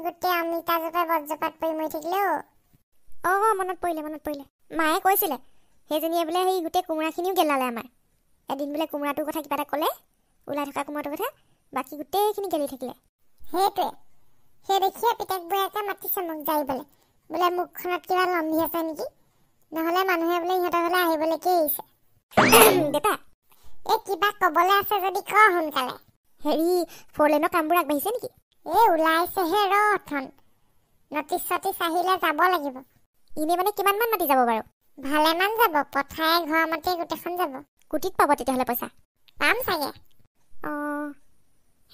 গোটেই অমিতাজোপাই বজপাত পৰি মৰি থাকিলে অ অঁ মনত পৰিলে মনত পৰিলে মায়ে কৈছিলে সেইজনীয়ে বোলে সেই গোটেই কোমোৰাখিনিও গেলালে আমাৰ এদিন বোলে কোমোৰাটোৰ কথা কিবা এটা ক'লে ওলাই থকা কোমোৰাটোৰ কথা বাকী গোটেইখিনি গেলি থাকিলে সেইটোৱে সেই দেখিয়ে পিতেক বৌয়াকে মাতিছে মোক যাৰিবলৈ বোলে মুখখনত কিবা লম্বি আছে নেকি নহ'লে মানুহে বোলে সিহঁতৰ ঘৰলৈ আহিবলৈকে এৰিছে দেউতা এই কিবা ক'বলৈ আছে যদি ক সোনকালে হেৰি ফ'ৰ লেনৰ কামবোৰ আগবাঢ়িছে নেকি এই ওলাইছেহে ৰথন নটিছ চটিছ আহিলে যাব লাগিব ইনে মানে কিমানমান মাতি যাব বাৰু ভালেমান যাব পথাৰে ঘৰ মাতি গোটেইখন যাব গুটিত পাব তেতিয়াহ'লে পইচা পাম চাগে অঁ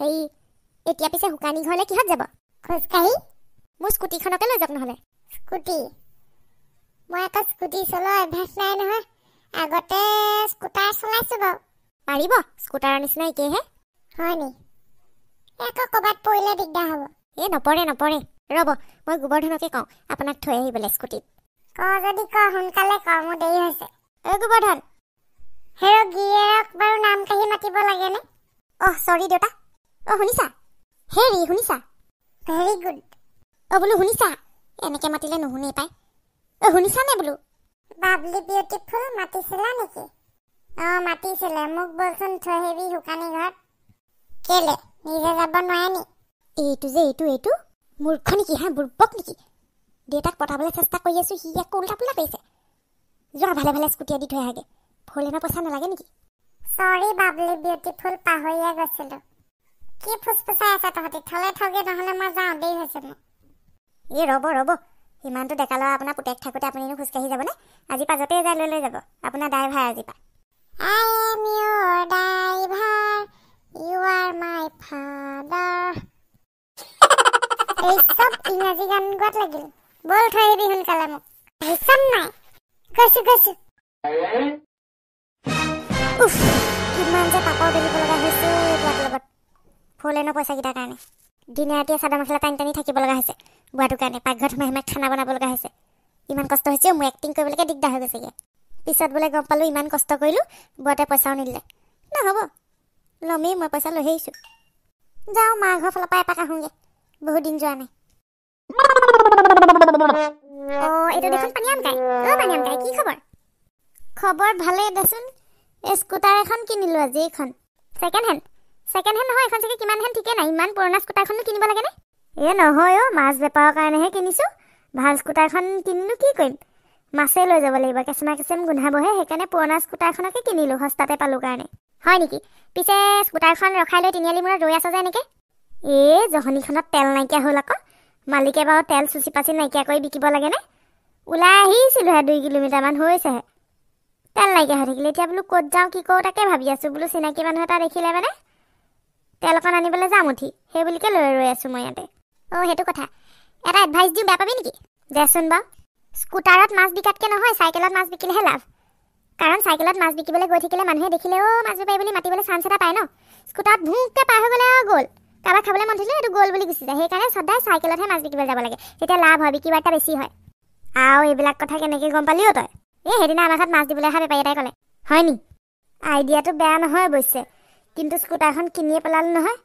হেৰি এতিয়া পিছে শুকানী ঘৰলৈ কিহত যাব খোজকাঢ়ি মোৰ স্কুটিখনকে লৈ যাওক নহ'লে স্কুটি মই আকৌ স্কুটি চলোৱা অভ্যাস নাই নহয় আগতে স্কুটাৰ চলাইছোঁ বাৰু পাৰিব স্কুটাৰৰ নিচিনা একেইহে হয়নি একো ক'ৰবাত পৰিলে দিগদাৰ হ'ব এ নপৰে নপৰে ৰ'ব মই গোবৰ্ধনকে কওঁ আপোনাক থৈ আহিবলৈ স্কুটিত ক যদি ক সোনকালে ক মোৰ দেৰি হৈছে অ গোবৰ্ধন হেৰ গিৰিয়েৰক বাৰু নাম কাঢ়ি মাতিব লাগেনে অহ চৰি দেউতা অ শুনিছা হেৰি শুনিছা ভেৰি গুড অ বোলো শুনিছা এনেকে মাতিলে নুশুনেই পাই অ শুনিছা নে বোলো বাবলি বিউটিফুল মাতিছিলা নেকি অ মাতিছিলে মোক বলচোন থৈ আহিবি শুকানি ঘৰত কেলে নিজে যাব নোৱাৰে নি এইটো যে এইটো এইটো মূৰ্খ নেকি হা বুৰ্বক নেকি দেউতাক পটাবলৈ চেষ্টা কৰি আছোঁ সি আকৌ ওলটা পোলা কৰিছে যোৱা ভালে ভালে স্কুটিয়ে দি থৈ আহগৈ ফুলেনৰ পইচা নালাগে নেকি চৰি বাবলি বিউটিফুল পাহৰিয়ে গৈছিলোঁ কি ফুচ ফুচাই আছে তহঁতি থলে থগে নহ'লে মই যাওঁ দেৰি হৈছে নে এই ৰ'ব ৰ'ব সিমানটো ডেকা দেখালো আপোনাৰ পুতেক থাকোঁতে আপুনি এনেও খোজকাঢ়ি যাবনে আজি পাছতে যায় লৈ লৈ যাব আপোনাৰ ড্ৰাইভাৰ আজি পা You are my father. এই সব ইংরাজি গান গত লাগিল বল থৈ দি হল কালে মোক হেসাম নাই কৈছো কৈছো উফ কিমান যে পাপৰ বেলিব লগা হৈছে বুঢ়াটোৰ লগত ফুলেনৰ পইচাকেইটাৰ কাৰণে দিনে ৰাতিয়ে চাদা মেখেলা টানি টানি থাকিব লগা হৈছে বুঢ়াটোৰ কাৰণে পাকঘৰত সোমাই সোমাই খানা বনাব লগা হৈছে ইমান কষ্ট হৈছে মোৰ এক্টিং কৰিবলৈকে দিগদাৰ হৈ গৈছেগৈ পিছত বোলে গম পালোঁ ইমান কষ্ট কৰিলোঁ বুঢ়াটোৱে পইচাও নিদিলে নহ'ব লমেই মই পইচা লৈ আহিছোঁ যাওঁ মা ঘৰৰ ফালৰ পৰা এপাক আহোঁগে বহুত দিন যোৱা নাই ঠিকে নাই ইমান পুৰণা স্কুটাৰ কিনিব লাগেনে এই নহয় অ' মাছ বেপাৰৰ কাৰণেহে কিনিছোঁ ভাল স্কুটাৰ এখন কি কৰিম মাছেই লৈ যাব লাগিব কেঁচেমা কেঁচেম গোন্ধাবহে সেইকাৰণে পুৰণা স্কুটাৰ এখনকে সস্তাতে পালোঁ কাৰণে হয় নেকি পিছে স্কুটাৰখন ৰখাই লৈ তিনিআলি মূৰত ৰৈ আছ যে এনেকে এই জহনীখনত তেল নাইকিয়া হ'ল আকৌ মালিকে বাৰু তেল চুচি পাচি নাইকিয়া কৰি বিকিব লাগেনে ওলাই আহিছিলোঁহে দুই কিলোমিটাৰমান হৈছেহে তেল নাইকিয়া হৈ থাকিলে এতিয়া বোলো ক'ত যাওঁ কি কৰোঁ তাকে ভাবি আছোঁ বোলো চিনাকি মানুহ এটা দেখিলে মানে তেল অকণ আনিবলৈ যাম উঠি সেই বুলিকে লৈ ৰৈ আছোঁ মই ইয়াতে অঁ সেইটো কথা এটা এডভাইচ দিওঁ বেয়া পাবি নেকি দেচোন বাৰু স্কুটাৰত মাছ বিকাতকৈ নহয় চাইকেলত মাছ বিকিলেহে লাভ কাৰণ চাইকেলত মাছ বিকিবলৈ গৈ থাকিলে মানুহে দেখিলে অ' মাছ বেপাৰী বুলি মাতিবলৈ চান্স এটা পায় ন স্কুটাৰত ভুংকৈ পাৰ হৈ গ'লে আৰু গ'ল কাৰোবাৰ খাবলৈ মন থাকিলে সেইটো গ'ল বুলি গুচি যায় সেইকাৰণে সদায় চাইকেলতহে মাছ বিকিবলৈ যাব লাগে তেতিয়া লাভ হয় বিকিবা এটা বেছি হয় আৰু এইবিলাক কথা কেনেকৈ গম পালি অ' তই এই সেইদিনা আমাৰ ঘৰত মাছ দিবলৈ অহা বেপাৰী এটাই ক'লে হয় নি আইডিয়াটো বেয়া নহয় অৱশ্যে কিন্তু স্কুটাৰখন কিনিয়ে পেলালো নহয়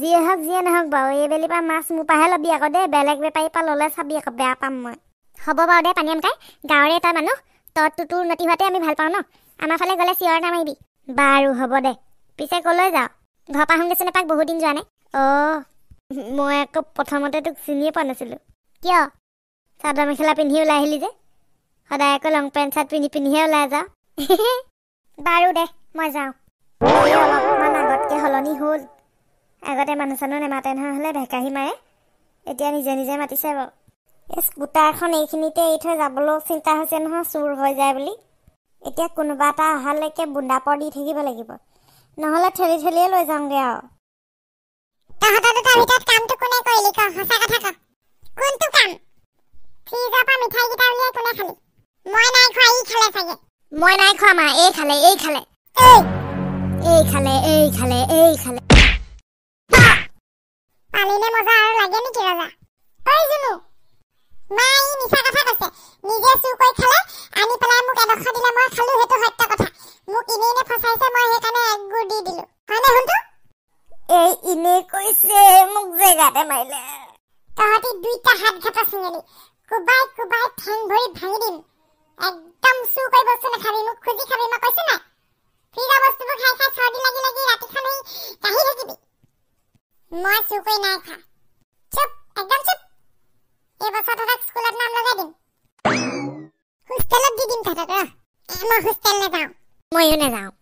যিয়ে হওক যিয়ে নহওক বাৰু এইবেলিৰ পৰা মাছ মোৰ পৰাহে ল'বি আকৌ দেই বেলেগ বেপাৰীৰ পৰা ল'লে চাবি আকৌ বেয়া পাম মই হ'ব বাৰু দেই পানী পানীয়ামকাই গাঁৱৰে এটা মানুহ তোৰ উন্নতি হোৱাতে আমি ভাল পাওঁ ন আমাৰ ফালে গ'লে চিঞৰ নামাৰিবি বাৰু হ'ব দে পিছে ক'লৈ যাওঁ ঘৰ পাহোঁ গৈছে নেপাক দিন যোৱা নে অ' মই আকৌ প্ৰথমতে তোক চিনিয়ে পোৱা নাছিলোঁ কিয় চাদৰ মেখেলা পিন্ধি ওলাই আহিলি যে সদায় আকৌ লং পেণ্ট চাৰ্ট পিন্ধি পিন্ধিহে ওলাই যাওঁ বাৰু দে মই যাওঁ অলপমান আগতকৈ সলনি হ'ল আগতে মানুহ চানুহ নেমাতে নহয় হ'লে ভেকাহি মাৰে এতিয়া নিজে নিজে মাতিছে বাৰু স্কুটাৰখন এইখিনিতে এৰি থৈ যাবলৈও চিন্তা হৈছে নহয় চুৰ হৈ যায় বুলি এতিয়া কোনোবা এটা অহালৈকে বুন্দা পৰ দি থাকিব লাগিব নহ'লে ঠেলি ঠেলিয়ে লৈ যাওঁগৈ আৰু লাগে নেকি মায়ে মিছা কথা কৈছে নিজে চুৰ কৰি খালে আনি পেলাই মোক এডোখৰ দিলে মই খালো সেইটো সত্য কথা মোক এনেই নে ফচাইছে মই সেইকাৰণে একগুৰ দি দিলো হয়নে শুনটো এই ইনেই কৈছে মোক জেগাতে মাৰিলে তহঁতি দুইটা হাত ঘাটা চিঙিলি কোবাই কোবাই ঠেং ভৰি ভাঙি দিম একদম চুৰ কৰি বস্তু নাখাবি মোক খুজি খাবি মই কৈছো নাই ফ্ৰিজৰ বস্তুবোৰ খাই খাই চৰ্দি লাগি লাগি ৰাতিখন হৈ কাঢ়ি থাকিবি মই চুৰ কৰি নাই খা চুপ একদম চুপ এবছৰ থকা স্কুলত নাম লগাই দিম হোষ্টেলত দি দিম তাহাঁতক ৰ মই হোষ্টেল নাযাওঁ ময়ো নাযাওঁ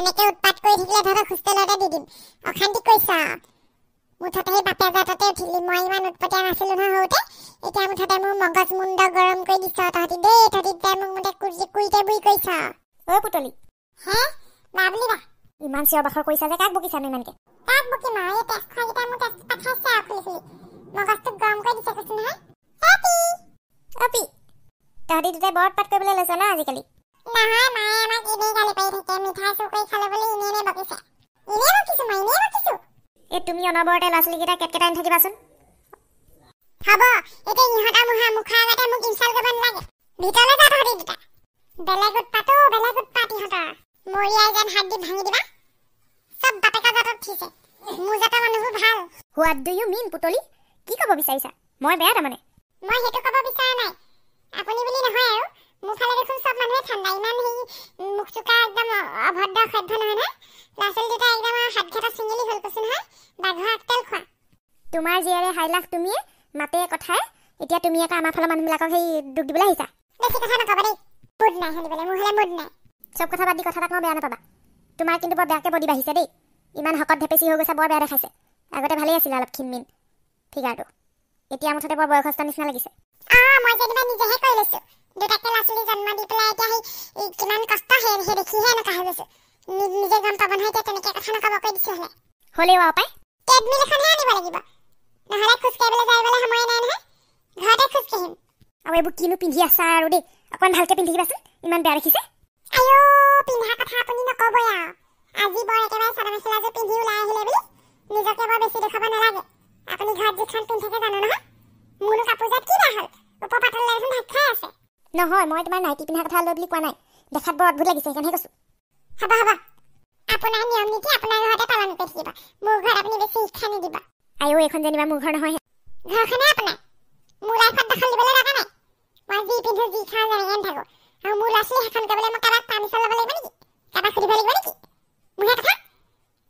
এনেকৈ উৎপাত কৰি থাকিলে তহঁতক হোষ্টেলতে দি দিম অশান্তি কৈছ মুঠতে সেই বাপে জাততে উঠিলি মই ইমান উৎপতীয়া নাছিলো নহয় সৰুতে এতিয়া মুঠতে মোৰ মগজ মুণ্ড গৰম কৰি দিছ তহঁতি দেই তহঁতি যে মোক মতে কুৰ্জি কুৰিতে বুলি কৈছ অ পুতলি হে বা বুলি বা ইমান চিঞৰ বাখৰ কৰিছা যে কাক বকিছা ইমানকে কাক বকিম আৰু এই পেচখন এতিয়া মোক পাঠাইছে আৰু খুলিছিলি মগজটো গৰম কৰি দিছে কৈছো নহয় দুটাই বৰত পাত কৰিবলৈ লৈছে ন আজিকালি তুমি অনবৰতে ল'ৰা ছোৱালীকেইটা কেতকেইটা আনি থাকিবাচোন হ'ব এতিয়া ইহঁতৰ মুখা মুখা আগতে মোক ইনষ্টল কৰিব নালাগে ভিতৰলৈ যা তহঁতি দুটা বেলেগ উৎপাত বেলেগ উৎপাত ইহঁতৰ মৰিয়াই যেন হাত দি ভাঙি দিবা চব বাপেকৰ জাতত থৈছে মোৰ জাতৰ মানুহবোৰ ভাল হোৱাত দুয়ো মীন পুতলি কি ক'ব বিচাৰিছা মই বেয়া তাৰমানে মই সেইটো ক'ব বিচৰা নাই আপুনি বুলি নহয় আৰু মোৰ ফালে দেখোন চব মানুহে ঠাণ্ডা ইমান সেই মুখ চোকা একদম অভদ্ৰ সভ্য নহয় না ল'ৰা ছোৱালীকেইটা একদম হাত ঘেটা চিঙিলি হ'ল কৈছো নহয় বাঘৰ আগতেল খোৱা তোমাৰ জীয়াৰে হাই লাভ তুমিয়ে মাতে কথাৰ এতিয়া তুমি আকৌ আমাৰ ফালৰ মানুহবিলাকক সেই দুখ দিবলৈ আহিছা দেখি কথা নকবা দেই বুধ নাই হেলিবলৈ মোৰ হ'লে বুধ নাই চব কথা বাদ দি কথা এটা কওঁ বেয়া নাপাবা তোমাৰ কিন্তু বৰ বেয়াকৈ বডি বাঢ়িছে দেই ইমান শকত ঢেপেচি হৈ গৈছে বৰ বেয়া দেখাইছে আগতে ভালেই আছিলে অলপ খিমমিন ফিগাৰটো এতিয়া মুঠতে বৰ বয়সস্থ নিচিনা লাগিছে কিনো পিন্ধি আছা আৰু দেই অকণমান ভালকে পিন্ধিবাচোন ইমান বেয়া ৰাখিছে আজি বৰ একেবাৰে চাদৰ মেখেলাযোৰ পিন্ধি ওলাই আহিলে বুলি নিজকে বৰ বেছি দেখাব নহয় মই তোমাৰ নাইটি পিন্ধাৰ কথা লৈ বুলি কোৱা নাই দেখাত বৰ অদ্ভুত লাগিছে সেইকাৰণে কৈছো হবা হবা আপোনাৰ নিয়ম নীতি আপোনাৰ ঘৰতে পালন কৰি থাকিবা মোৰ ঘৰত আপুনি বেছি ইচ্ছা নিদিবা আইঔ এইখন যেনিবা মোৰ ঘৰ নহয় ঘৰখনে আপোনাৰ মোৰ লাইফত দখল দিবলৈ দৰকাৰ নাই মই যি পিন্ধো যি খাওঁ জানি এনে থাকো আৰু মোৰ ল'ৰা ছোৱালী শাসন কৰিবলৈ মই কাৰোবাক পাৰ্মিশ্যন ল'ব লাগিব নেকি কাৰোবাক সুধিব লাগিব নেকি মোৰহে কথা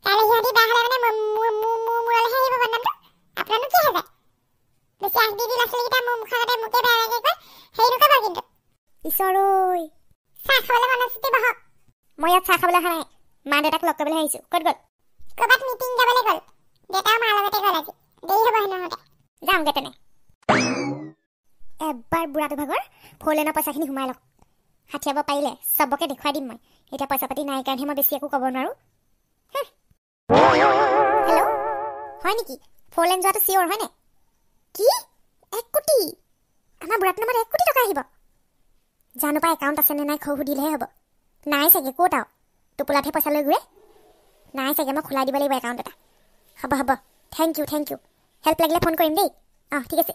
কাইলৈ সিহঁতি বা হ'লে মানে মূৰলৈহে আহিব বদনামটো আপোনাৰনো কি হৈ যায় বেছি আগ দি দি ল'ৰা ছোৱালীকেইটা মোৰ মুখৰ আগতে মোকে বেয়া বেয়াকৈ কৈ হেৰি নকৰিব কিন্তু ঈশ্বৰ ঐ চাহ খাবলৈ মানে চিটি বহক মই ইয়াত চাহ খাবলৈ অহা নাই মা দেউতাক লগ কৰিবলৈ আহিছোঁ ক'ত গ'ল ক'ৰবাত মিটিং যাবলৈ গ'ল দেউতাও মাৰ লগতে গ'ল আজি দেৰি হ'ব সেইদিনতে যাওঁগে তেনে এবাৰ বুঢ়াটো ভাগৰ ফৰলেনৰ পইচাখিনি সোমাই লওক হাঠিয়াব পাৰিলে চবকে দেখুৱাই দিম মই এতিয়া পইচা পাতি নাই কাৰণেহে মই বেছি একো ক'ব নোৱাৰোঁ হেল্ল' হয় নেকি ফৰলেন যোৱাটো চিয়'ৰ হয়নে কি এক কোটি আমাৰ বুঢ়াটো নামত এক কোটি টকা আহিব জানো পাই একাউণ্ট আছেনে নাই খৌ সুধিলেহে হ'ব নাই চাগে ক'ত আৰু টোপোলাতহে পইচা লৈ গৈ নাই চাগে মই খোলাই দিব লাগিব একাউণ্ট এটা হ'ব হ'ব thank you thank you help লাগিলে ফোন কৰিম দেই অঁ ঠিক আছে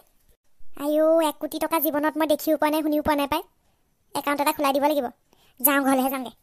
আইও এক কোটি টকা জীৱনত মই দেখিও পোৱা নাই শুনিও পোৱা নাই পায় একাউণ্ট এটা খোলাই দিব লাগিব যাওঁ ঘৰলৈহে যাওঁগৈ